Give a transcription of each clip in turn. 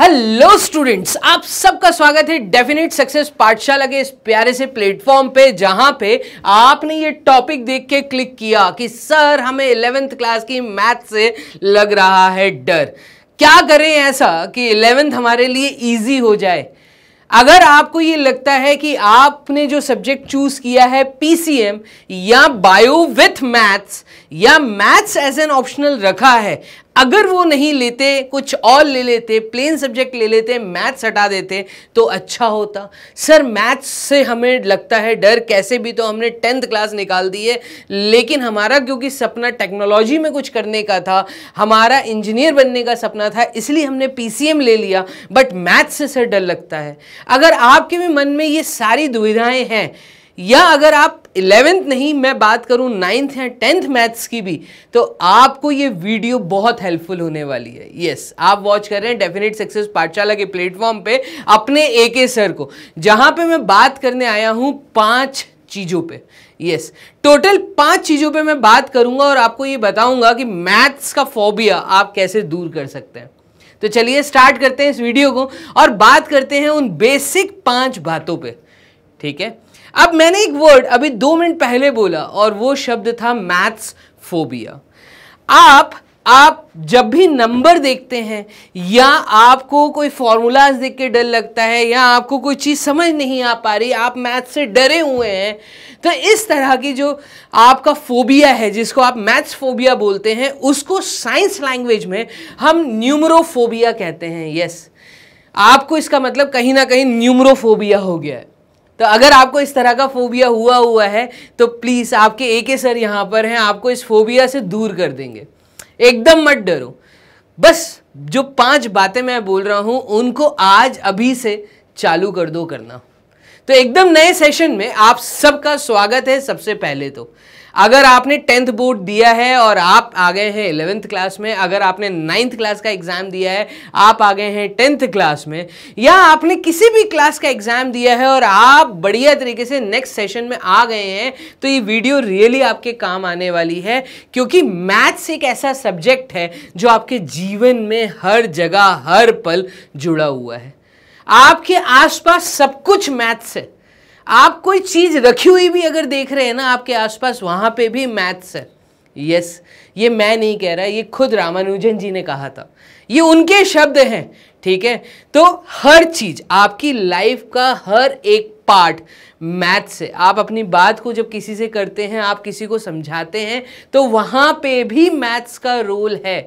Hello students आप सबका स्वागत है डेफिनेट सक्सेस पाठशाला के इस प्यारे से प्लेटफॉर्म पे जहां पे आपने ये टॉपिक देख के क्लिक किया कि सर हमें इलेवेंथ क्लास की मैथ से लग रहा है डर क्या करें ऐसा कि इलेवेंथ हमारे लिए इजी हो जाए अगर आपको ये लगता है कि आपने जो सब्जेक्ट चूज किया है पीसीएम या बायो विथ मैथ्स या मैथ्स एज एन ऑप्शनल रखा है अगर वो नहीं लेते कुछ और ले लेते प्लेन सब्जेक्ट ले लेते मैथ्स हटा देते तो अच्छा होता सर मैथ्स से हमें लगता है डर कैसे भी तो हमने टेंथ क्लास निकाल दी है लेकिन हमारा क्योंकि सपना टेक्नोलॉजी में कुछ करने का था हमारा इंजीनियर बनने का सपना था इसलिए हमने पी ले लिया बट मैथ्स से सर डर लगता है अगर आपके भी मन में ये सारी दुविधाएँ हैं या अगर आप इलेवेंथ नहीं मैं बात करूं नाइन्थ या टेंथ मैथ्स की भी तो आपको ये वीडियो बहुत हेल्पफुल होने वाली है यस आप वॉच कर रहे हैं डेफिनेट सक्सेस पाठशाला के प्लेटफॉर्म पे अपने ए के सर को जहां पे मैं बात करने आया हूं पांच चीज़ों पे यस yes. टोटल पांच चीज़ों पे मैं बात करूंगा और आपको ये बताऊंगा कि मैथ्स का फोबिया आप कैसे दूर कर सकते हैं तो चलिए स्टार्ट करते हैं इस वीडियो को और बात करते हैं उन बेसिक पांच बातों पे ठीक है अब मैंने एक वर्ड अभी दो मिनट पहले बोला और वो शब्द था मैथ्स फोबिया आप आप जब भी नंबर देखते हैं या आपको कोई फॉर्मूलाज देख के डर लगता है या आपको कोई चीज़ समझ नहीं आ पा रही आप मैथ से डरे हुए हैं तो इस तरह की जो आपका फोबिया है जिसको आप मैथ्स फोबिया बोलते हैं उसको साइंस लैंग्वेज में हम न्यूमरोफोबिया कहते हैं यस आपको इसका मतलब कहीं ना कहीं न्यूमरोफोबिया हो गया है तो अगर आपको इस तरह का फोबिया हुआ हुआ है तो प्लीज़ आपके ए के सर यहाँ पर हैं आपको इस फोबिया से दूर कर देंगे एकदम मत डरो बस जो पांच बातें मैं बोल रहा हूँ उनको आज अभी से चालू कर दो करना तो एकदम नए सेशन में आप सबका स्वागत है सबसे पहले तो अगर आपने टेंथ बोर्ड दिया है और आप आ गए हैं इलेवेंथ क्लास में अगर आपने नाइन्थ क्लास का एग्ज़ाम दिया है आप आ गए हैं टेंथ क्लास में या आपने किसी भी क्लास का एग्ज़ाम दिया है और आप बढ़िया तरीके से नेक्स्ट सेशन में आ गए हैं तो ये वीडियो रियली आपके काम आने वाली है क्योंकि मैथ्स एक ऐसा सब्जेक्ट है जो आपके जीवन में हर जगह हर पल जुड़ा हुआ है आपके आसपास सब कुछ मैथ्स है आप कोई चीज़ रखी हुई भी अगर देख रहे हैं ना आपके आसपास वहां पे भी मैथ्स है यस ये मैं नहीं कह रहा ये खुद रामानुजन जी ने कहा था ये उनके शब्द हैं ठीक है तो हर चीज़ आपकी लाइफ का हर एक पार्ट मैथ से आप अपनी बात को जब किसी से करते हैं आप किसी को समझाते हैं तो वहां पे भी मैथ्स का रोल है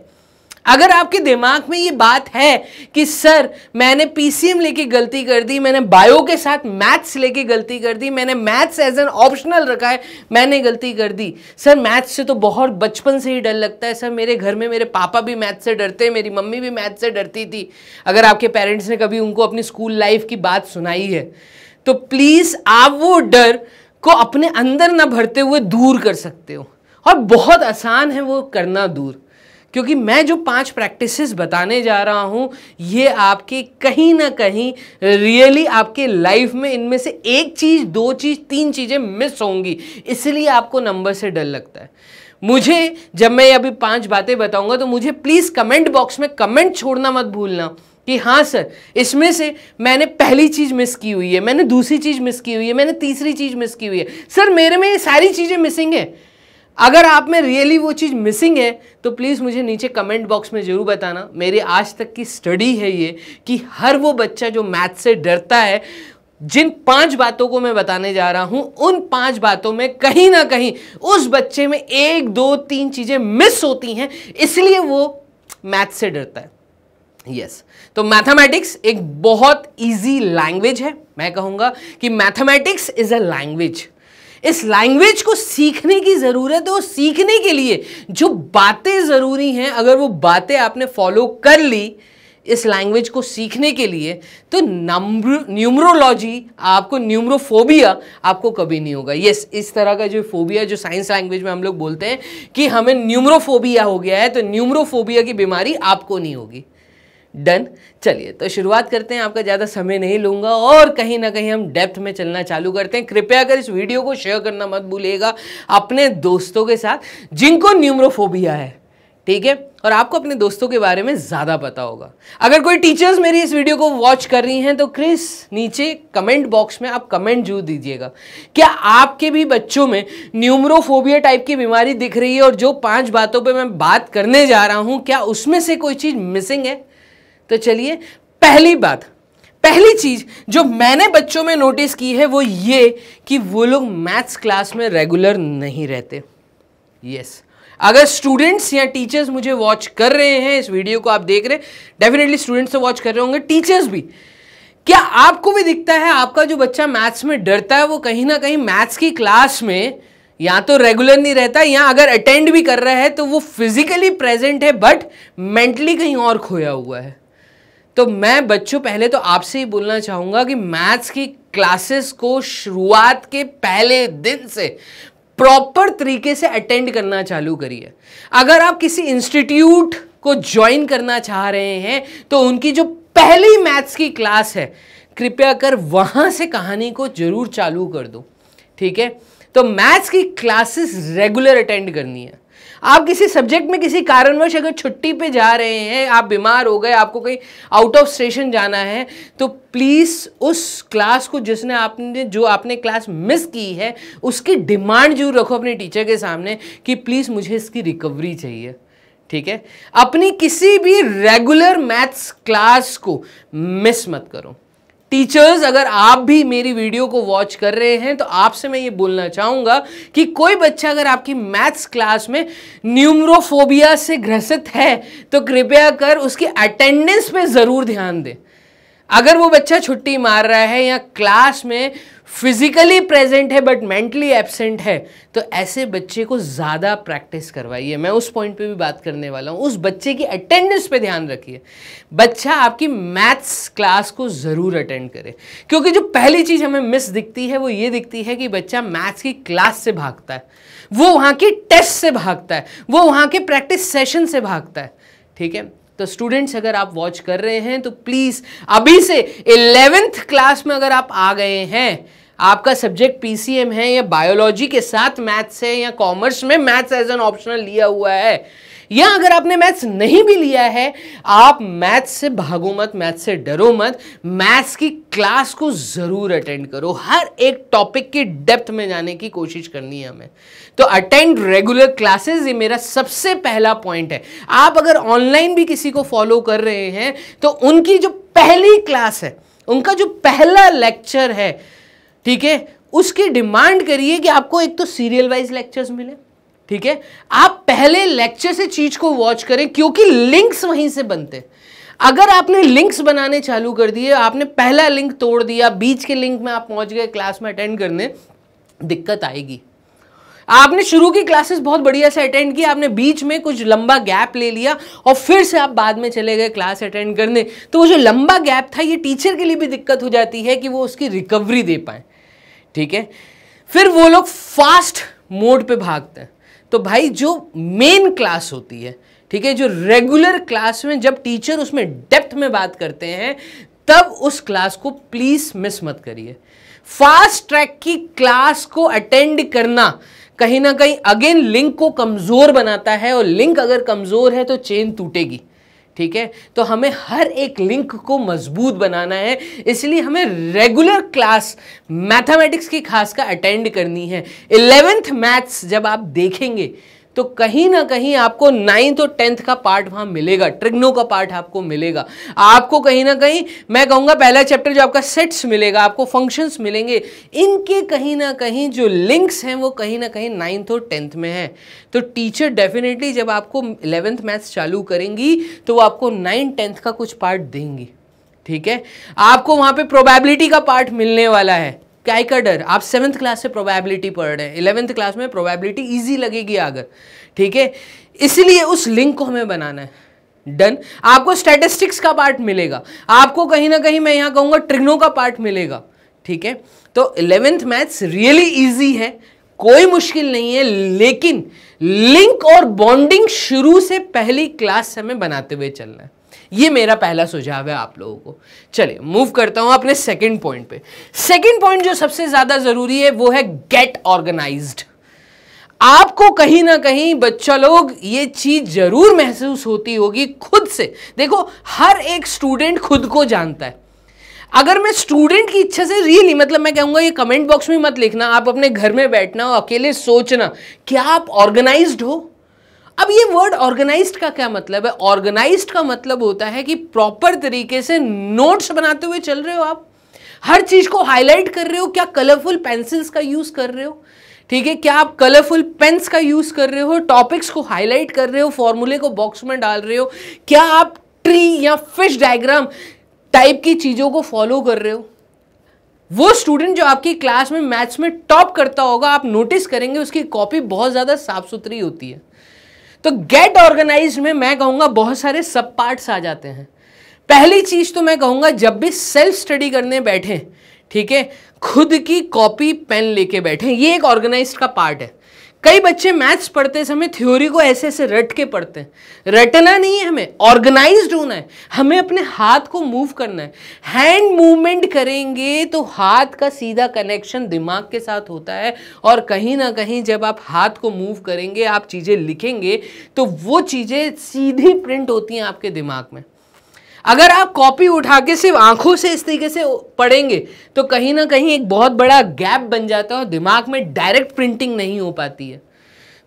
अगर आपके दिमाग में ये बात है कि सर मैंने पीसीएम लेके गलती कर दी मैंने बायो के साथ मैथ्स लेके गलती कर दी मैंने मैथ्स एज एन ऑप्शनल रखा है मैंने गलती कर दी सर मैथ्स से तो बहुत बचपन से ही डर लगता है सर मेरे घर में मेरे पापा भी मैथ से डरते मेरी मम्मी भी मैथ से डरती थी अगर आपके पेरेंट्स ने कभी उनको अपनी स्कूल लाइफ की बात सुनाई है तो प्लीज़ आप वो डर को अपने अंदर ना भरते हुए दूर कर सकते हो और बहुत आसान है वो करना दूर क्योंकि मैं जो पांच प्रैक्टिसेस बताने जा रहा हूं ये आपके कहीं ना कहीं रियली आपके लाइफ में इनमें से एक चीज़ दो चीज़ तीन चीज़ें मिस होंगी इसलिए आपको नंबर से डर लगता है मुझे जब मैं अभी पांच बातें बताऊंगा तो मुझे प्लीज़ कमेंट बॉक्स में कमेंट छोड़ना मत भूलना कि हाँ सर इसमें से मैंने पहली चीज़ मिस की हुई है मैंने दूसरी चीज़ मिस की हुई है मैंने तीसरी चीज़ मिस की हुई है सर मेरे में ये सारी चीज़ें मिसिंग है अगर आप में रियली वो चीज़ मिसिंग है तो प्लीज़ मुझे नीचे कमेंट बॉक्स में ज़रूर बताना मेरी आज तक की स्टडी है ये कि हर वो बच्चा जो मैथ से डरता है जिन पांच बातों को मैं बताने जा रहा हूं उन पांच बातों में कहीं ना कहीं उस बच्चे में एक दो तीन चीज़ें मिस होती हैं इसलिए वो मैथ से डरता है यस yes. तो मैथमेटिक्स एक बहुत इजी लैंग्वेज है मैं कहूँगा कि मैथमेटिक्स इज़ अ लैंग्वेज इस लैंग्वेज को सीखने की ज़रूरत है और सीखने के लिए जो बातें ज़रूरी हैं अगर वो बातें आपने फॉलो कर ली इस लैंग्वेज को सीखने के लिए तो नंबर न्यूमरोलॉजी आपको न्यूमरोफोबिया आपको कभी नहीं होगा यस इस तरह का जो फोबिया जो साइंस लैंग्वेज में हम लोग बोलते हैं कि हमें न्यूमरोफोबिया हो गया है तो न्यूमरोफोबिया की बीमारी आपको नहीं होगी डन चलिए तो शुरुआत करते हैं आपका ज़्यादा समय नहीं लूँगा और कहीं ना कहीं हम डेप्थ में चलना चालू करते हैं कृपया कर इस वीडियो को शेयर करना मत भूलिएगा अपने दोस्तों के साथ जिनको न्यूमरोफोबिया है ठीक है और आपको अपने दोस्तों के बारे में ज़्यादा पता होगा अगर कोई टीचर्स मेरी इस वीडियो को वॉच कर रही हैं तो क्रिस नीचे कमेंट बॉक्स में आप कमेंट जरूर दीजिएगा क्या आपके भी बच्चों में न्यूमरोफोबिया टाइप की बीमारी दिख रही है और जो पांच बातों पे मैं बात करने जा रहा हूँ क्या उसमें से कोई चीज़ मिसिंग है तो चलिए पहली बात पहली चीज जो मैंने बच्चों में नोटिस की है वो ये कि वो लोग मैथ्स क्लास में रेगुलर नहीं रहते यस yes. अगर स्टूडेंट्स या टीचर्स मुझे वॉच कर रहे हैं इस वीडियो को आप देख रहे हैं डेफिनेटली स्टूडेंट्स तो वॉच कर रहे होंगे टीचर्स भी क्या आपको भी दिखता है आपका जो बच्चा मैथ्स में डरता है वो कहीं ना कहीं मैथ्स की क्लास में या तो रेगुलर नहीं रहता या अगर अटेंड भी कर रहा है तो वो फिजिकली प्रेजेंट है बट मेंटली कहीं और खोया हुआ है तो मैं बच्चों पहले तो आपसे ही बोलना चाहूँगा कि मैथ्स की क्लासेस को शुरुआत के पहले दिन से प्रॉपर तरीके से अटेंड करना चालू करिए अगर आप किसी इंस्टीट्यूट को ज्वाइन करना चाह रहे हैं तो उनकी जो पहली मैथ्स की क्लास है कृपया कर वहाँ से कहानी को जरूर चालू कर दो ठीक है तो मैथ्स की क्लासेस रेगुलर अटेंड करनी है आप किसी सब्जेक्ट में किसी कारणवश अगर छुट्टी पे जा रहे हैं आप बीमार हो गए आपको कहीं आउट ऑफ स्टेशन जाना है तो प्लीज़ उस क्लास को जिसने आपने जो आपने क्लास मिस की है उसकी डिमांड जरूर रखो अपने टीचर के सामने कि प्लीज़ मुझे इसकी रिकवरी चाहिए ठीक है अपनी किसी भी रेगुलर मैथ्स क्लास को मिस मत करो टीचर्स अगर आप भी मेरी वीडियो को वॉच कर रहे हैं तो आपसे मैं ये बोलना चाहूंगा कि कोई बच्चा अगर आपकी मैथ्स क्लास में न्यूमरोफोबिया से ग्रसित है तो कृपया कर उसकी अटेंडेंस पे ज़रूर ध्यान दें अगर वो बच्चा छुट्टी मार रहा है या क्लास में फिजिकली प्रेजेंट है बट मेंटली एबसेंट है तो ऐसे बच्चे को ज़्यादा प्रैक्टिस करवाइए मैं उस पॉइंट पे भी बात करने वाला हूँ उस बच्चे की अटेंडेंस पे ध्यान रखिए बच्चा आपकी मैथ्स क्लास को ज़रूर अटेंड करे क्योंकि जो पहली चीज़ हमें मिस दिखती है वो ये दिखती है कि बच्चा मैथ्स की क्लास से भागता है वो वहाँ की टेस्ट से भागता है वो वहाँ के प्रैक्टिस सेशन से भागता है ठीक है तो स्टूडेंट्स अगर आप वॉच कर रहे हैं तो प्लीज़ अभी से इलेवेंथ क्लास में अगर आप आ गए हैं आपका सब्जेक्ट पीसीएम है या बायोलॉजी के साथ मैथ्स है या कॉमर्स में मैथ्स एज एन ऑप्शनल लिया हुआ है या अगर आपने मैथ्स नहीं भी लिया है आप मैथ्स से भागो मत मैथ्स से डरो मत मैथ्स की क्लास को ज़रूर अटेंड करो हर एक टॉपिक की डेप्थ में जाने की कोशिश करनी है हमें तो अटेंड रेगुलर क्लासेस ये मेरा सबसे पहला पॉइंट है आप अगर ऑनलाइन भी किसी को फॉलो कर रहे हैं तो उनकी जो पहली क्लास है उनका जो पहला लेक्चर है ठीक है उसकी डिमांड करिए कि आपको एक तो सीरियल वाइज लेक्चर्स मिले ठीक है आप पहले लेक्चर से चीज को वॉच करें क्योंकि लिंक्स वहीं से बनते हैं अगर आपने लिंक्स बनाने चालू कर दिए आपने पहला लिंक तोड़ दिया बीच के लिंक में आप पहुंच गए क्लास में अटेंड करने दिक्कत आएगी आपने शुरू की क्लासेस बहुत बढ़िया से अटेंड की आपने बीच में कुछ लंबा गैप ले लिया और फिर से आप बाद में चले गए क्लास अटेंड करने तो वो जो लंबा गैप था ये टीचर के लिए भी दिक्कत हो जाती है कि वो उसकी रिकवरी दे पाए ठीक है फिर वो लोग फास्ट मोड पे भागते हैं तो भाई जो मेन क्लास होती है ठीक है जो रेगुलर क्लास में जब टीचर उसमें डेप्थ में बात करते हैं तब उस क्लास को प्लीज़ मिस मत करिए फास्ट ट्रैक की क्लास को अटेंड करना कहीं ना कहीं अगेन लिंक को कमज़ोर बनाता है और लिंक अगर कमज़ोर है तो चेन टूटेगी ठीक है तो हमें हर एक लिंक को मजबूत बनाना है इसलिए हमें रेगुलर क्लास मैथमेटिक्स की खासकर अटेंड करनी है इलेवेंथ मैथ्स जब आप देखेंगे तो कहीं ना कहीं आपको नाइन्थ और टेंथ का पार्ट वहाँ मिलेगा ट्रिग्नो का पार्ट आपको मिलेगा आपको कहीं ना कहीं मैं कहूँगा पहला चैप्टर जो आपका सेट्स मिलेगा आपको फंक्शंस मिलेंगे इनके कहीं ना कहीं जो लिंक्स हैं वो कहीं ना कहीं नाइन्थ और टेंथ में है तो टीचर डेफिनेटली जब आपको इलेवेंथ मैथ्स चालू करेंगी तो वो आपको नाइन्थ टेंथ का कुछ पार्ट देंगी ठीक है आपको वहाँ पे प्रोबेबिलिटी का पार्ट मिलने वाला है क्या का डर आप सेवन्थ क्लास से प्रोबेबिलिटी पढ़ रहे हैं इलेवेंथ क्लास में प्रोबेबिलिटी ईजी लगेगी अगर ठीक है इसलिए उस लिंक को हमें बनाना है डन आपको स्टैटिस्टिक्स का पार्ट मिलेगा आपको कहीं ना कहीं मैं यहाँ कहूँगा ट्रिग्नो का पार्ट मिलेगा ठीक है तो इलेवेंथ मैथ्स रियली इजी है कोई मुश्किल नहीं है लेकिन लिंक और बॉन्डिंग शुरू से पहली क्लास से हमें बनाते हुए चलना है ये मेरा पहला सुझाव है आप लोगों को चलिए मूव करता हूं अपने सेकंड पॉइंट पे सेकंड पॉइंट जो सबसे ज़्यादा ज़रूरी है वो है गेट ऑर्गेनाइज्ड आपको कहीं ना कहीं बच्चा लोग ये चीज़ ज़रूर महसूस होती होगी खुद से देखो हर एक स्टूडेंट खुद को जानता है अगर मैं स्टूडेंट की इच्छा से रियली मतलब मैं कहूँगा ये कमेंट बॉक्स में मत लिखना आप अपने घर में बैठना और अकेले सोचना क्या आप ऑर्गेनाइज्ड हो अब ये वर्ड ऑर्गेनाइज्ड का क्या मतलब है ऑर्गेनाइज्ड का मतलब होता है कि प्रॉपर तरीके से नोट्स बनाते हुए चल रहे हो आप हर चीज़ को हाईलाइट कर रहे हो क्या कलरफुल पेंसिल्स का यूज़ कर रहे हो ठीक है क्या आप कलरफुल पेन्स का यूज़ कर रहे हो टॉपिक्स को हाईलाइट कर रहे हो फॉर्मूले को बॉक्स में डाल रहे हो क्या आप ट्री या फिश डायग्राम टाइप की चीज़ों को फॉलो कर रहे हो वो स्टूडेंट जो आपकी क्लास में मैथ्स में टॉप करता होगा आप नोटिस करेंगे उसकी कॉपी बहुत ज़्यादा साफ सुथरी होती है तो गेट ऑर्गेनाइज में मैं कहूंगा बहुत सारे सब पार्ट्स आ जाते हैं पहली चीज़ तो मैं कहूंगा जब भी सेल्फ स्टडी करने बैठे ठीक है खुद की कॉपी पेन लेके बैठे ये एक ऑर्गेनाइज का पार्ट है कई बच्चे मैथ्स पढ़ते समय थ्योरी को ऐसे ऐसे रट के पढ़ते हैं रटना नहीं है हमें ऑर्गेनाइज्ड होना है हमें अपने हाथ को मूव करना है हैंड मूवमेंट करेंगे तो हाथ का सीधा कनेक्शन दिमाग के साथ होता है और कहीं ना कहीं जब आप हाथ को मूव करेंगे आप चीज़ें लिखेंगे तो वो चीज़ें सीधी प्रिंट होती हैं आपके दिमाग में अगर आप कॉपी उठा के सिर्फ आंखों से इस तरीके से पढ़ेंगे तो कहीं ना कहीं एक बहुत बड़ा गैप बन जाता है और दिमाग में डायरेक्ट प्रिंटिंग नहीं हो पाती है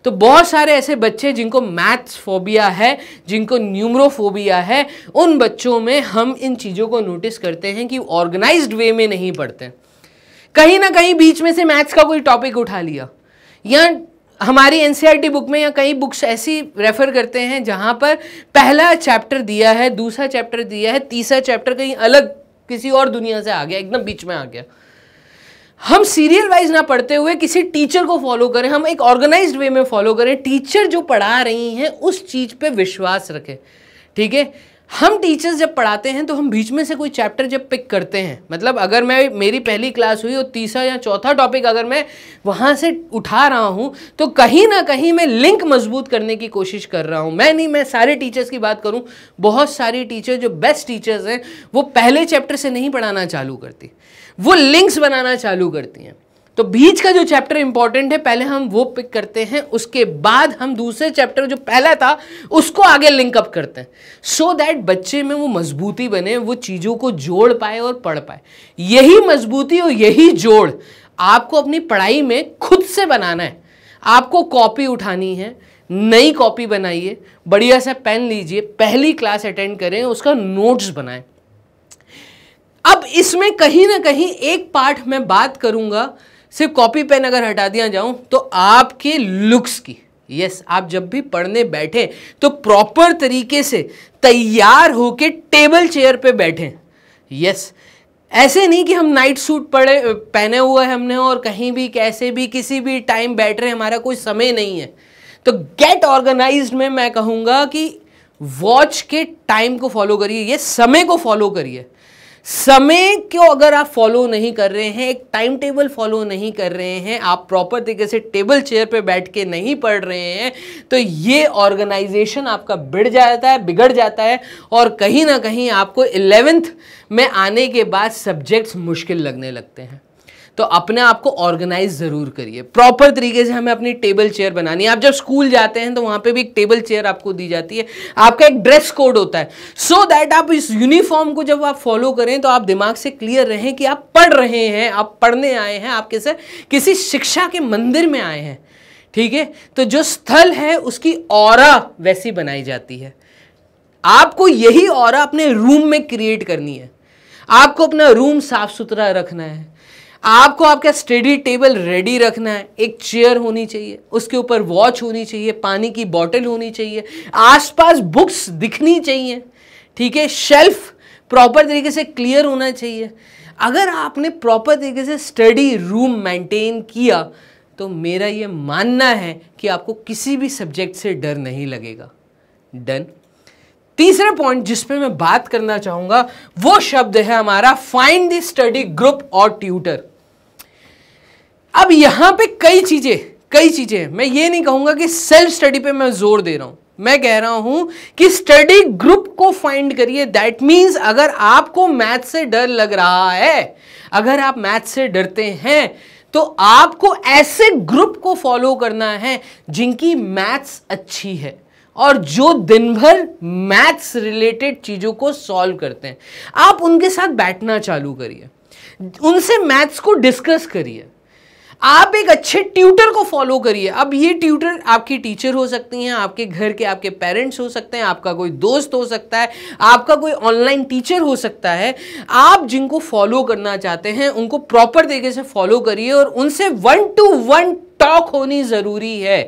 तो बहुत सारे ऐसे बच्चे जिनको मैथ्स फोबिया है जिनको न्यूमरोफोबिया है उन बच्चों में हम इन चीज़ों को नोटिस करते हैं कि ऑर्गेनाइज वे में नहीं पढ़ते कहीं ना कहीं बीच में से मैथ्स का कोई टॉपिक उठा लिया या हमारी एन बुक e में या कई बुक्स ऐसी रेफ़र करते हैं जहाँ पर पहला चैप्टर दिया है दूसरा चैप्टर दिया है तीसरा चैप्टर कहीं अलग किसी और दुनिया से आ गया एकदम बीच में आ गया हम सीरियल वाइज ना पढ़ते हुए किसी टीचर को फॉलो करें हम एक ऑर्गेनाइज्ड वे में फॉलो करें टीचर जो पढ़ा रही हैं उस चीज़ पे विश्वास रखें ठीक है हम टीचर्स जब पढ़ाते हैं तो हम बीच में से कोई चैप्टर जब पिक करते हैं मतलब अगर मैं मेरी पहली क्लास हुई और तीसरा या चौथा टॉपिक अगर मैं वहाँ से उठा रहा हूँ तो कहीं ना कहीं मैं लिंक मजबूत करने की कोशिश कर रहा हूँ मैं नहीं मैं सारे टीचर्स की बात करूँ बहुत सारी टीचर जो बेस्ट टीचर्स हैं वो पहले चैप्टर से नहीं पढ़ाना चालू करती वो लिंक्स बनाना चालू करती हैं तो बीच का जो चैप्टर इंपॉर्टेंट है पहले हम वो पिक करते हैं उसके बाद हम दूसरे चैप्टर जो पहला था उसको आगे लिंकअप करते हैं सो so दैट बच्चे में वो मजबूती बने वो चीज़ों को जोड़ पाए और पढ़ पाए यही मजबूती और यही जोड़ आपको अपनी पढ़ाई में खुद से बनाना है आपको कॉपी उठानी है नई कॉपी बनाइए बढ़िया सा पेन लीजिए पहली क्लास अटेंड करें उसका नोट्स बनाएं अब इसमें कहीं ना कहीं एक पार्ट मैं बात करूंगा सिर्फ कॉपी पेन अगर हटा दिया जाऊं तो आपके लुक्स की यस yes, आप जब भी पढ़ने बैठे तो प्रॉपर तरीके से तैयार होके टेबल चेयर पे बैठें यस yes, ऐसे नहीं कि हम नाइट सूट पड़े पहने हुए हैं हमने और कहीं भी कैसे भी किसी भी टाइम बैठ रहे हमारा कोई समय नहीं है तो गेट ऑर्गेनाइज्ड में मैं कहूँगा कि वॉच के टाइम को फॉलो करिए ये समय को फॉलो करिए समय को अगर आप फॉलो नहीं कर रहे हैं एक टाइम टेबल फॉलो नहीं कर रहे हैं आप प्रॉपर तरीके से टेबल चेयर पे बैठ के नहीं पढ़ रहे हैं तो ये ऑर्गेनाइजेशन आपका बिड़ जाता है बिगड़ जाता है और कहीं ना कहीं आपको इलेवेंथ में आने के बाद सब्जेक्ट्स मुश्किल लगने लगते हैं तो अपने आप को ऑर्गेनाइज ज़रूर करिए प्रॉपर तरीके से हमें अपनी टेबल चेयर बनानी है आप जब स्कूल जाते हैं तो वहां पे भी एक टेबल चेयर आपको दी जाती है आपका एक ड्रेस कोड होता है सो so दैट आप इस यूनिफॉर्म को जब आप फॉलो करें तो आप दिमाग से क्लियर रहें कि आप पढ़ रहे हैं आप पढ़ने आए हैं आप कैसे किसी शिक्षा के मंदिर में आए हैं ठीक है तो जो स्थल है उसकी और वैसी बनाई जाती है आपको यही और अपने रूम में क्रिएट करनी है आपको अपना रूम साफ सुथरा रखना है आपको आपका स्टडी टेबल रेडी रखना है एक चेयर होनी चाहिए उसके ऊपर वॉच होनी चाहिए पानी की बॉटल होनी चाहिए आसपास बुक्स दिखनी चाहिए ठीक है शेल्फ प्रॉपर तरीके से क्लियर होना चाहिए अगर आपने प्रॉपर तरीके से स्टडी रूम मेंटेन किया तो मेरा ये मानना है कि आपको किसी भी सब्जेक्ट से डर नहीं लगेगा डन तीसरे पॉइंट जिस पे मैं बात करना चाहूंगा वो शब्द है हमारा फाइंड द स्टडी ग्रुप और ट्यूटर अब यहां पे कई चीज़ें कई चीज़ें मैं ये नहीं कहूंगा कि सेल्फ स्टडी पे मैं जोर दे रहा हूं मैं कह रहा हूं कि स्टडी ग्रुप को फाइंड करिए दैट मीन्स अगर आपको मैथ से डर लग रहा है अगर आप मैथ से डरते हैं तो आपको ऐसे ग्रुप को फॉलो करना है जिनकी मैथ्स अच्छी है और जो दिन भर मैथ्स रिलेटेड चीज़ों को सॉल्व करते हैं आप उनके साथ बैठना चालू करिए उनसे मैथ्स को डिस्कस करिए आप एक अच्छे ट्यूटर को फॉलो करिए अब ये ट्यूटर आपकी टीचर हो सकती हैं आपके घर के आपके पेरेंट्स हो सकते हैं आपका कोई दोस्त हो सकता है आपका कोई ऑनलाइन टीचर हो सकता है आप जिनको फॉलो करना चाहते हैं उनको प्रॉपर तरीके से फॉलो करिए और उनसे वन टू वन टॉक होनी ज़रूरी है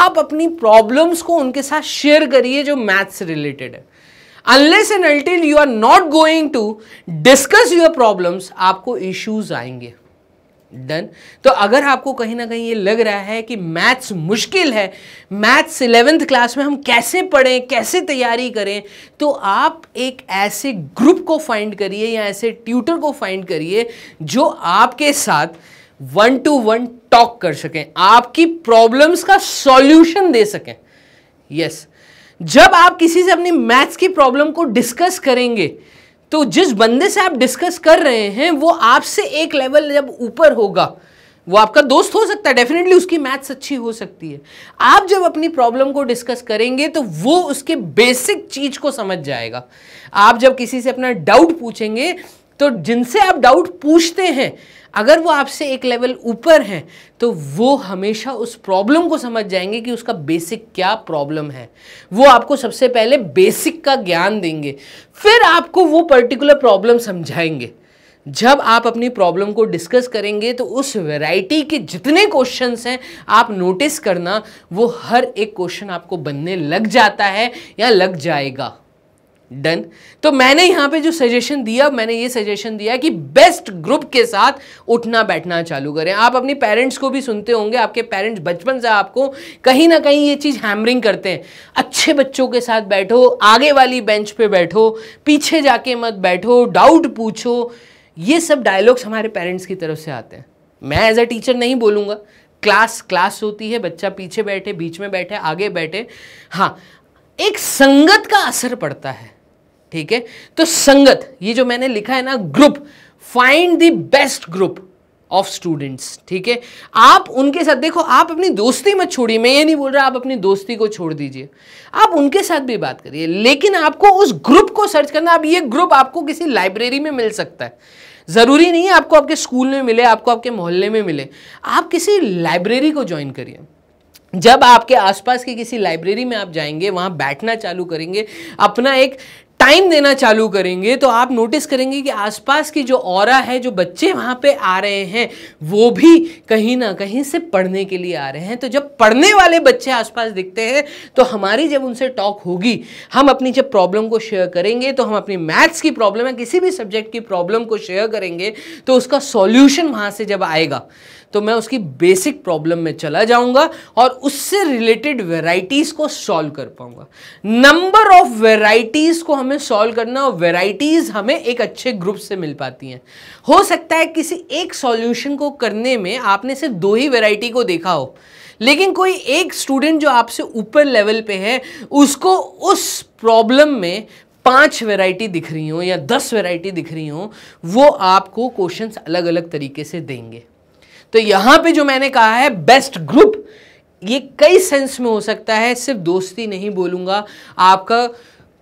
आप अपनी प्रॉब्लम्स को उनके साथ शेयर करिए जो मैथ्स रिलेटेड है unless and until you are not going to discuss your problems आपको इश्यूज आएंगे डन तो अगर आपको कहीं ना कहीं ये लग रहा है कि मैथ्स मुश्किल है मैथ्स इलेवेंथ क्लास में हम कैसे पढ़ें कैसे तैयारी करें तो आप एक ऐसे ग्रुप को फाइंड करिए या ऐसे ट्यूटर को फाइंड करिए जो आपके साथ वन टू वन टॉक कर सकें आपकी प्रॉब्लम्स का सॉल्यूशन दे सकें यस yes. जब आप किसी से अपनी मैथ्स की प्रॉब्लम को डिस्कस करेंगे तो जिस बंदे से आप डिस्कस कर रहे हैं वो आपसे एक लेवल जब ऊपर होगा वो आपका दोस्त हो सकता है डेफिनेटली उसकी मैथ्स अच्छी हो सकती है आप जब अपनी प्रॉब्लम को डिस्कस करेंगे तो वो उसके बेसिक चीज को समझ जाएगा आप जब किसी से अपना डाउट पूछेंगे तो जिनसे आप डाउट पूछते हैं अगर वो आपसे एक लेवल ऊपर हैं तो वो हमेशा उस प्रॉब्लम को समझ जाएंगे कि उसका बेसिक क्या प्रॉब्लम है वो आपको सबसे पहले बेसिक का ज्ञान देंगे फिर आपको वो पर्टिकुलर प्रॉब्लम समझाएंगे जब आप अपनी प्रॉब्लम को डिस्कस करेंगे तो उस वैरायटी के जितने क्वेश्चंस हैं आप नोटिस करना वो हर एक क्वेश्चन आपको बनने लग जाता है या लग जाएगा डन तो मैंने यहां पे जो सजेशन दिया मैंने ये सजेशन दिया कि बेस्ट ग्रुप के साथ उठना बैठना चालू करें आप अपनी पेरेंट्स को भी सुनते होंगे आपके पेरेंट्स बचपन से आपको कहीं ना कहीं ये चीज़ हैमरिंग करते हैं अच्छे बच्चों के साथ बैठो आगे वाली बेंच पे बैठो पीछे जाके मत बैठो डाउट पूछो ये सब डायलॉग्स हमारे पेरेंट्स की तरफ से आते हैं मैं एज अ टीचर नहीं बोलूंगा क्लास क्लास होती है बच्चा पीछे बैठे बीच में बैठे आगे बैठे हाँ एक संगत का असर पड़ता है ठीक है तो संगत ये जो मैंने लिखा है ना group find the best group of students ठीक है आप उनके साथ देखो आप अपनी दोस्ती मत छोड़िए मैं ये नहीं बोल रहा आप अपनी दोस्ती को छोड़ दीजिए आप उनके साथ भी बात करिए लेकिन आपको उस ग्रुप को सर्च करना अब ये ग्रुप आपको किसी लाइब्रेरी में मिल सकता है ज़रूरी नहीं है आपको आपके स्कूल में मिले आपको आपके मोहल्ले में मिले आप किसी लाइब्रेरी को ज्वाइन करिए जब आपके आसपास की किसी लाइब्रेरी में आप जाएंगे वहां बैठना चालू करेंगे अपना एक टाइम देना चालू करेंगे तो आप नोटिस करेंगे कि आसपास की जो और है जो बच्चे वहाँ पे आ रहे हैं वो भी कहीं ना कहीं से पढ़ने के लिए आ रहे हैं तो जब पढ़ने वाले बच्चे आसपास दिखते हैं तो हमारी जब उनसे टॉक होगी हम अपनी जब प्रॉब्लम को शेयर करेंगे तो हम अपनी मैथ्स की प्रॉब्लम या किसी भी सब्जेक्ट की प्रॉब्लम को शेयर करेंगे तो उसका सॉल्यूशन वहाँ से जब आएगा तो मैं उसकी बेसिक प्रॉब्लम में चला जाऊंगा और उससे रिलेटेड वेराइटीज़ को सॉल्व कर पाऊंगा नंबर ऑफ वेराइटीज़ को हमें सॉल्व करना और वेराइटीज़ हमें एक अच्छे ग्रुप से मिल पाती हैं हो सकता है किसी एक सॉल्यूशन को करने में आपने सिर्फ दो ही वेराइटी को देखा हो लेकिन कोई एक स्टूडेंट जो आपसे ऊपर लेवल पे है उसको उस प्रॉब्लम में पांच वैरायटी दिख रही हो या दस वैरायटी दिख रही हो वो आपको क्वेश्चंस अलग अलग तरीके से देंगे तो यहाँ पे जो मैंने कहा है बेस्ट ग्रुप ये कई सेंस में हो सकता है सिर्फ दोस्ती नहीं बोलूँगा आपका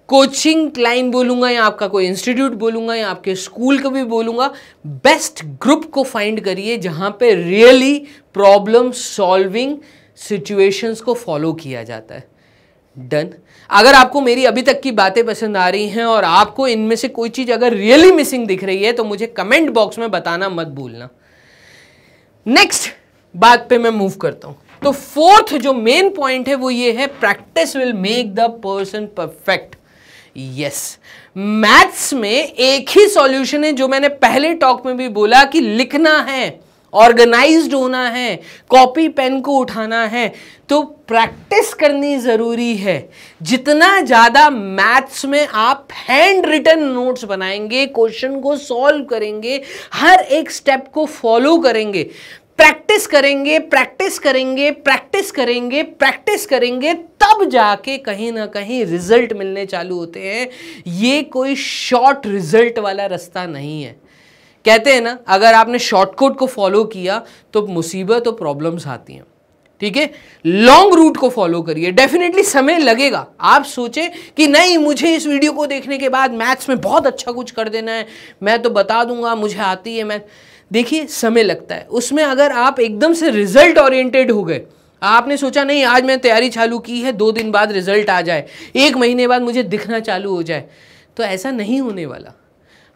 कोचिंग क्लाइन बोलूँगा या आपका कोई इंस्टीट्यूट बोलूँगा या आपके स्कूल का भी बोलूँगा बेस्ट ग्रुप को फाइंड करिए जहाँ पे रियली प्रॉब्लम सॉल्विंग सिचुएशंस को फॉलो किया जाता है डन अगर आपको मेरी अभी तक की बातें पसंद आ रही हैं और आपको इनमें से कोई चीज़ अगर रियली मिसिंग दिख रही है तो मुझे कमेंट बॉक्स में बताना मत भूलना नेक्स्ट बात पे मैं मूव करता हूं तो फोर्थ जो मेन पॉइंट है वो ये है practice will make the person perfect yes maths में एक ही सॉल्यूशन है जो मैंने पहले टॉक में भी बोला कि लिखना है ऑर्गेनाइज्ड होना है कॉपी पेन को उठाना है तो प्रैक्टिस करनी ज़रूरी है जितना ज़्यादा मैथ्स में आप हैंड रिटन नोट्स बनाएंगे क्वेश्चन को सॉल्व करेंगे हर एक स्टेप को फॉलो करेंगे प्रैक्टिस करेंगे प्रैक्टिस करेंगे प्रैक्टिस करेंगे प्रैक्टिस करेंगे तब जाके कहीं ना कहीं रिजल्ट मिलने चालू होते हैं ये कोई शॉर्ट रिजल्ट वाला रास्ता नहीं है कहते हैं ना अगर आपने शॉर्टकट को फॉलो किया तो मुसीबत और प्रॉब्लम्स आती हैं ठीक है लॉन्ग रूट को फॉलो करिए डेफिनेटली समय लगेगा आप सोचें कि नहीं मुझे इस वीडियो को देखने के बाद मैथ्स में बहुत अच्छा कुछ कर देना है मैं तो बता दूंगा मुझे आती है मैथ देखिए समय लगता है उसमें अगर आप एकदम से रिजल्ट ओरिएंटेड हो गए आपने सोचा नहीं आज मैं तैयारी चालू की है दो दिन बाद रिजल्ट आ जाए एक महीने बाद मुझे दिखना चालू हो जाए तो ऐसा नहीं होने वाला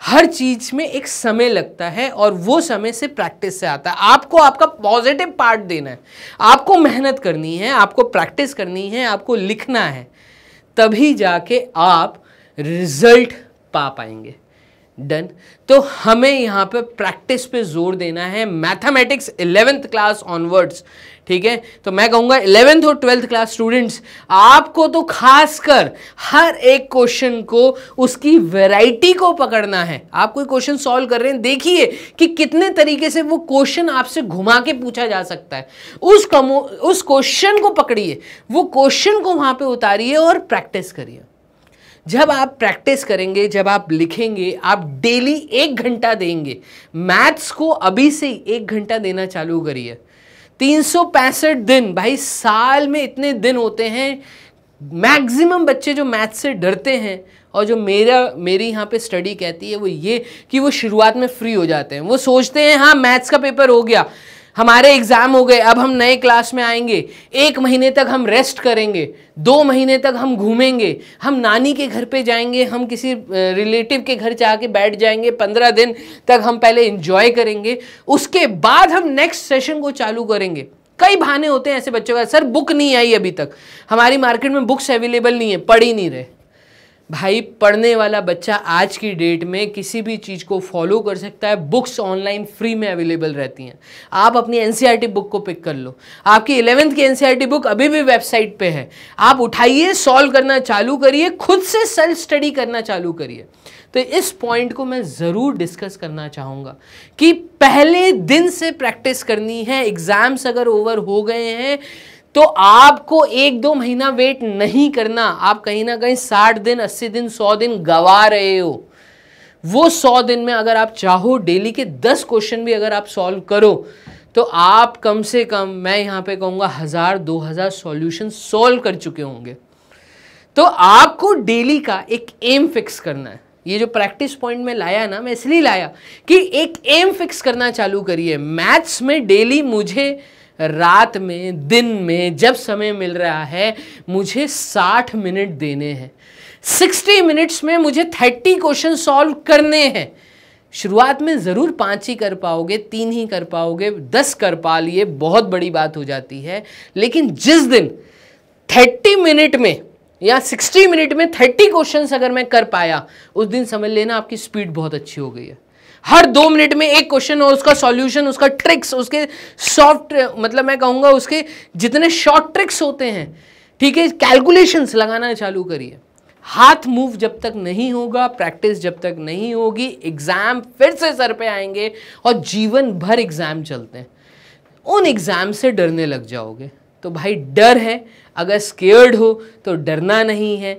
हर चीज में एक समय लगता है और वो समय से प्रैक्टिस से आता है आपको आपका पॉजिटिव पार्ट देना है आपको मेहनत करनी है आपको प्रैक्टिस करनी है आपको लिखना है तभी जाके आप रिजल्ट पा पाएंगे डन तो हमें यहाँ पे प्रैक्टिस पे जोर देना है मैथमेटिक्स इलेवेंथ क्लास ऑनवर्ड्स ठीक है तो मैं कहूँगा इलेवेंथ और ट्वेल्थ क्लास स्टूडेंट्स आपको तो खासकर हर एक क्वेश्चन को उसकी वैरायटी को पकड़ना है आप कोई क्वेश्चन सॉल्व कर रहे हैं देखिए कि कितने तरीके से वो क्वेश्चन आपसे घुमा के पूछा जा सकता है उस कमो उस क्वेश्चन को पकड़िए वो क्वेश्चन को वहाँ पर उतारिए और प्रैक्टिस करिए जब आप प्रैक्टिस करेंगे जब आप लिखेंगे आप डेली एक घंटा देंगे मैथ्स को अभी से एक घंटा देना चालू करिए तीन दिन भाई साल में इतने दिन होते हैं मैक्सिमम बच्चे जो मैथ से डरते हैं और जो मेरा मेरी यहाँ पे स्टडी कहती है वो ये कि वो शुरुआत में फ्री हो जाते हैं वो सोचते हैं हाँ मैथ्स का पेपर हो गया हमारे एग्ज़ाम हो गए अब हम नए क्लास में आएंगे एक महीने तक हम रेस्ट करेंगे दो महीने तक हम घूमेंगे हम नानी के घर पे जाएंगे हम किसी रिलेटिव के घर जाके बैठ जाएंगे पंद्रह दिन तक हम पहले इन्जॉय करेंगे उसके बाद हम नेक्स्ट सेशन को चालू करेंगे कई बहाने होते हैं ऐसे बच्चों का सर बुक नहीं आई अभी तक हमारी मार्केट में बुक्स अवेलेबल नहीं है पढ़ ही नहीं रहे भाई पढ़ने वाला बच्चा आज की डेट में किसी भी चीज़ को फॉलो कर सकता है बुक्स ऑनलाइन फ्री में अवेलेबल रहती हैं आप अपनी एन बुक e को पिक कर लो आपकी इलेवेंथ की एन बुक e अभी भी वेबसाइट पे है आप उठाइए सॉल्व करना चालू करिए खुद से सेल्फ स्टडी करना चालू करिए तो इस पॉइंट को मैं ज़रूर डिस्कस करना चाहूँगा कि पहले दिन से प्रैक्टिस करनी है एग्ज़ाम्स अगर ओवर हो गए हैं तो आपको एक दो महीना वेट नहीं करना आप कहीं ना कहीं साठ दिन अस्सी दिन सौ दिन गवा रहे हो वो सौ दिन में अगर आप चाहो डेली के दस क्वेश्चन भी अगर आप सॉल्व करो तो आप कम से कम मैं यहां पे कहूंगा हज़ार दो हज़ार सॉल्यूशन सॉल्व कर चुके होंगे तो आपको डेली का एक एम फिक्स करना है ये जो प्रैक्टिस पॉइंट में लाया ना मैं इसलिए लाया कि एक एम फिक्स करना चालू करिए मैथ्स में डेली मुझे रात में दिन में जब समय मिल रहा है मुझे 60 मिनट देने हैं 60 मिनट्स में मुझे 30 क्वेश्चन सॉल्व करने हैं शुरुआत में ज़रूर पाँच ही कर पाओगे तीन ही कर पाओगे दस कर पा लिए बहुत बड़ी बात हो जाती है लेकिन जिस दिन थर्टी मिनट में या सिक्सटी मिनट में थर्टी क्वेश्चंस अगर मैं कर पाया उस दिन समझ लेना आपकी स्पीड बहुत अच्छी हो गई है हर दो मिनट में एक क्वेश्चन और उसका सॉल्यूशन उसका ट्रिक्स उसके सॉफ्ट मतलब मैं कहूँगा उसके जितने शॉर्ट ट्रिक्स होते हैं ठीक है कैलकुलेशंस लगाना चालू करिए हाथ मूव जब तक नहीं होगा प्रैक्टिस जब तक नहीं होगी एग्ज़ाम फिर से सर पे आएंगे और जीवन भर एग्ज़ाम चलते हैं उन एग्ज़ाम से डरने लग जाओगे तो भाई डर है अगर स्केयर्ड हो तो डरना नहीं है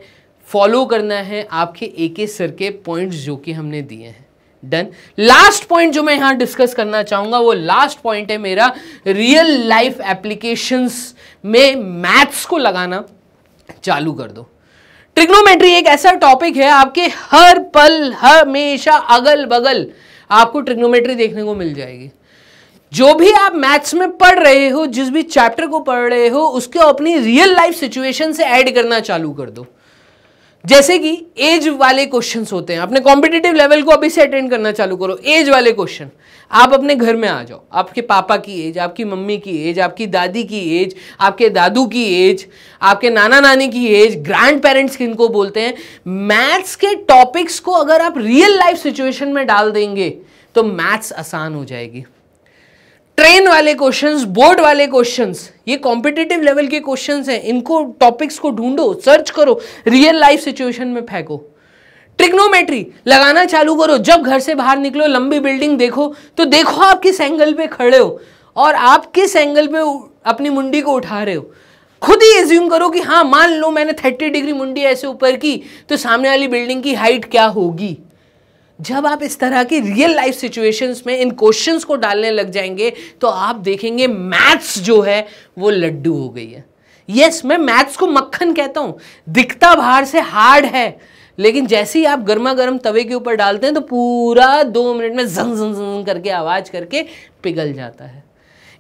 फॉलो करना है आपके एक एक सर के पॉइंट्स जो कि हमने दिए हैं डन लास्ट पॉइंट जो मैं यहां डिस्कस करना चाहूंगा वो लास्ट पॉइंट है मेरा रियल लाइफ एप्लीकेशंस में मैथ्स को लगाना चालू कर दो ट्रिग्नोमेट्री एक ऐसा टॉपिक है आपके हर पल हमेशा अगल बगल आपको ट्रिग्नोमेट्री देखने को मिल जाएगी जो भी आप मैथ्स में पढ़ रहे हो जिस भी चैप्टर को पढ़ रहे हो उसके अपनी रियल लाइफ सिचुएशन से ऐड करना चालू कर दो जैसे कि एज वाले क्वेश्चंस होते हैं अपने कॉम्पिटेटिव लेवल को अभी से अटेंड करना चालू करो एज वाले क्वेश्चन आप अपने घर में आ जाओ आपके पापा की एज आपकी मम्मी की एज आपकी दादी की एज आपके दादू की एज आपके नाना नानी की एज ग्रैंड पेरेंट्स किनको बोलते हैं मैथ्स के टॉपिक्स को अगर आप रियल लाइफ सिचुएशन में डाल देंगे तो मैथ्स आसान हो जाएगी ट्रेन वाले क्वेश्चंस बोर्ड वाले क्वेश्चंस ये कॉम्पिटेटिव लेवल के क्वेश्चंस हैं इनको टॉपिक्स को ढूंढो सर्च करो रियल लाइफ सिचुएशन में फेंको ट्रिग्नोमेट्री लगाना चालू करो जब घर से बाहर निकलो लंबी बिल्डिंग देखो तो देखो आप किस एंगल पे खड़े हो और आप किस एंगल पे अपनी मुंडी को उठा रहे हो खुद ही एज्यूम करो कि हाँ मान लो मैंने थर्टी डिग्री मुंडी ऐसे ऊपर की तो सामने वाली बिल्डिंग की हाइट क्या होगी जब आप इस तरह की रियल लाइफ सिचुएशंस में इन क्वेश्चंस को डालने लग जाएंगे तो आप देखेंगे मैथ्स जो है वो लड्डू हो गई है यस yes, मैं मैथ्स को मक्खन कहता हूं दिखता बाहर से हार्ड है लेकिन जैसे ही आप गर्मा गर्म तवे के ऊपर डालते हैं तो पूरा दो मिनट में जंग जंग जंग करके आवाज़ करके पिघल जाता है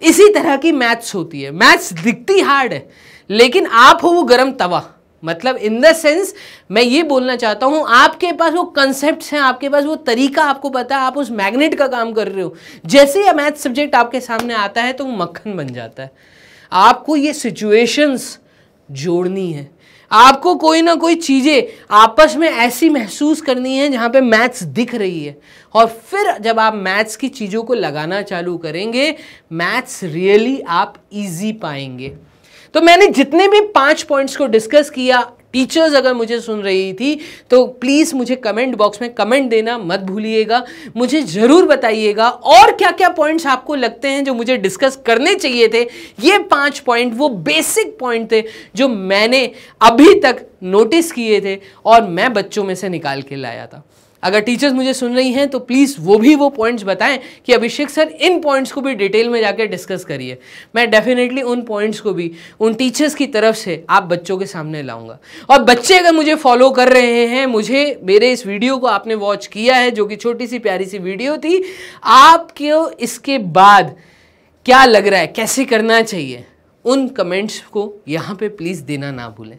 इसी तरह की मैथ्स होती है मैथ्स दिखती हार्ड है लेकिन आप हो वो गर्म तवा मतलब इन द सेंस मैं ये बोलना चाहता हूँ आपके पास वो कंसेप्ट हैं आपके पास वो तरीका आपको पता है आप उस मैग्नेट का काम कर रहे हो जैसे ही मैथ सब्जेक्ट आपके सामने आता है तो वो मक्खन बन जाता है आपको ये सिचुएशंस जोड़नी है आपको कोई ना कोई चीज़ें आपस में ऐसी महसूस करनी है जहाँ पे मैथ्स दिख रही है और फिर जब आप मैथ्स की चीज़ों को लगाना चालू करेंगे मैथ्स रियली आप ईजी पाएंगे तो मैंने जितने भी पांच पॉइंट्स को डिस्कस किया टीचर्स अगर मुझे सुन रही थी तो प्लीज़ मुझे कमेंट बॉक्स में कमेंट देना मत भूलिएगा मुझे ज़रूर बताइएगा और क्या क्या पॉइंट्स आपको लगते हैं जो मुझे डिस्कस करने चाहिए थे ये पांच पॉइंट वो बेसिक पॉइंट थे जो मैंने अभी तक नोटिस किए थे और मैं बच्चों में से निकाल के लाया था अगर टीचर्स मुझे सुन रही हैं तो प्लीज़ वो भी वो पॉइंट्स बताएं कि अभिषेक सर इन पॉइंट्स को भी डिटेल में जाकर डिस्कस करिए मैं डेफिनेटली उन पॉइंट्स को भी उन टीचर्स की तरफ से आप बच्चों के सामने लाऊंगा और बच्चे अगर मुझे फॉलो कर रहे हैं मुझे मेरे इस वीडियो को आपने वॉच किया है जो कि छोटी सी प्यारी सी वीडियो थी आपको इसके बाद क्या लग रहा है कैसे करना चाहिए उन कमेंट्स को यहाँ पे प्लीज़ देना ना भूलें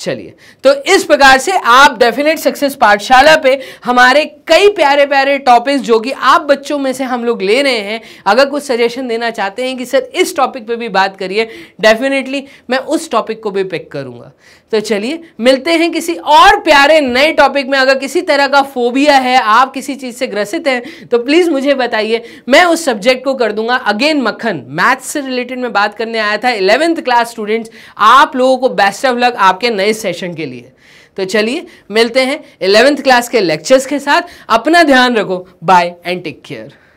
चलिए तो इस प्रकार से आप डेफिनेट सक्सेस पाठशाला पे हमारे कई प्यारे प्यारे टॉपिक्स जो कि आप बच्चों में से हम लोग ले रहे हैं अगर कुछ सजेशन देना चाहते हैं कि सर इस टॉपिक पे भी बात करिए डेफिनेटली मैं उस टॉपिक को भी पिक करूंगा तो चलिए मिलते हैं किसी और प्यारे नए टॉपिक में अगर किसी तरह का फोबिया है आप किसी चीज़ से ग्रसित हैं तो प्लीज़ मुझे बताइए मैं उस सब्जेक्ट को कर दूंगा अगेन मक्खन मैथ्स से रिलेटेड में बात करने आया था इलेवेंथ क्लास स्टूडेंट्स आप लोगों को बेस्ट ऑफ लक आपके नए इस सेशन के लिए तो चलिए मिलते हैं इलेवेंथ क्लास के लेक्चर्स के साथ अपना ध्यान रखो बाय एंड टेक केयर